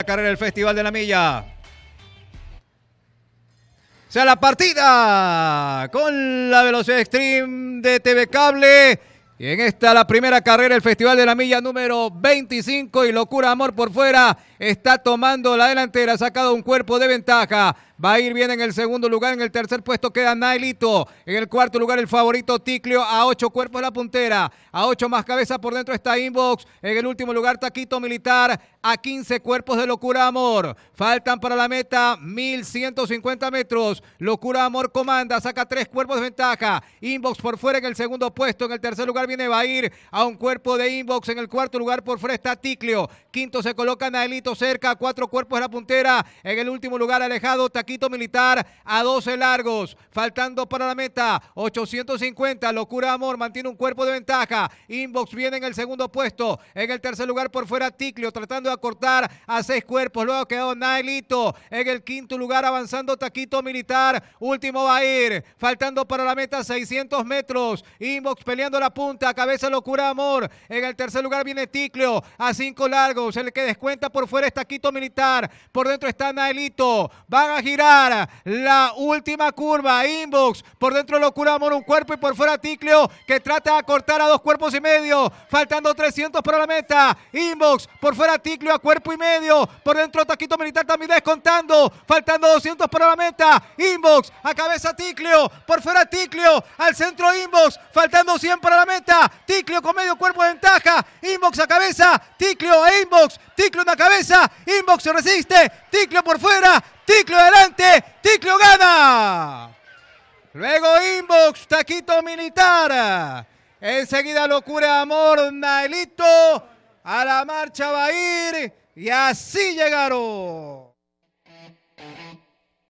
La carrera del Festival de la Milla. Sea la partida con la velocidad extreme de TV Cable. Y en esta la primera carrera, del Festival de la Milla número 25 y Locura Amor por fuera está tomando la delantera, ha sacado un cuerpo de ventaja. Va a ir bien en el segundo lugar. En el tercer puesto queda Nailito. En el cuarto lugar el favorito Ticlio. A ocho cuerpos de la puntera. A ocho más cabeza por dentro está Inbox. En el último lugar Taquito Militar. A 15 cuerpos de Locura Amor. Faltan para la meta 1150 metros. Locura Amor comanda. Saca tres cuerpos de ventaja. Inbox por fuera en el segundo puesto. En el tercer lugar viene Bair. A un cuerpo de Inbox. En el cuarto lugar por fuera está Ticlio. Quinto se coloca Naelito cerca, cuatro cuerpos en la puntera. En el último lugar alejado, Taquito Militar a 12 largos. Faltando para la meta, 850. Locura Amor mantiene un cuerpo de ventaja. Inbox viene en el segundo puesto. En el tercer lugar por fuera, Ticlio tratando de acortar a seis cuerpos. Luego quedó Naelito. En el quinto lugar avanzando Taquito Militar. Último va a ir. Faltando para la meta, 600 metros. Inbox peleando la punta. Cabeza Locura Amor. En el tercer lugar viene Ticlio a cinco largos. Se le que descuenta por fuera está Quito Militar. Por dentro está Naelito. Van a girar la última curva. Inbox. Por dentro Locura Amor un cuerpo y por fuera Ticlio que trata de cortar a dos cuerpos y medio. Faltando 300 para la meta. Inbox. Por fuera Ticlio a cuerpo y medio. Por dentro Taquito Militar también descontando. Faltando 200 para la meta. Inbox. A cabeza Ticlio Por fuera Ticlio, Al centro Inbox. Faltando 100 para la meta. Ticlio con medio cuerpo de ventaja. Inbox a cabeza. Ticlio e Inbox Ticlo en la cabeza, Inbox resiste, Ticlo por fuera, Ticlo adelante, Ticlo gana. Luego Inbox, Taquito Militar. Enseguida locura amor, Naelito. A la marcha va a ir. Y así llegaron.